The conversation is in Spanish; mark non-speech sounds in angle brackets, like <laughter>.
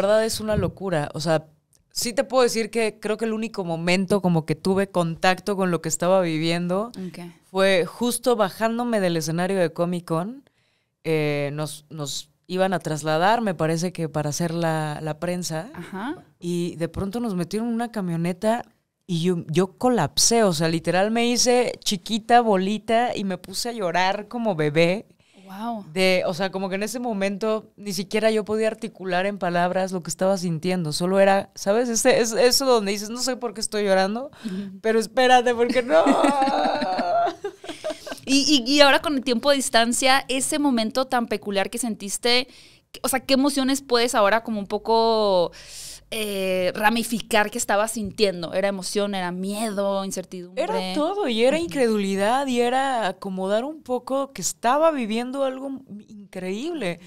La verdad es una locura. O sea, sí te puedo decir que creo que el único momento como que tuve contacto con lo que estaba viviendo fue justo bajándome del escenario de Comic Con. Eh, nos, nos, iban a trasladar, me parece que para hacer la, prensa. Ajá. Y de pronto nos metieron en una camioneta y yo, yo, colapsé, o sea, literal me hice chiquita, bolita y me puse a llorar como bebé. Wow. De, o sea, como que en ese momento ni siquiera yo podía articular en palabras lo que estaba sintiendo. Solo era, ¿sabes? Ese, es, eso donde dices, no sé por qué estoy llorando, pero espérate, porque no. <laughs> y, y ahora con el tiempo de distancia, ese momento tan peculiar que sentiste, o sea, qué emociones puedes ahora como un poco eh, ramificar que estabas sintiendo? ¿Era emoción, era miedo, incertidumbre? Era todo, y era incredulidad, y era acomodar un poco que estaba viviendo algo increíble.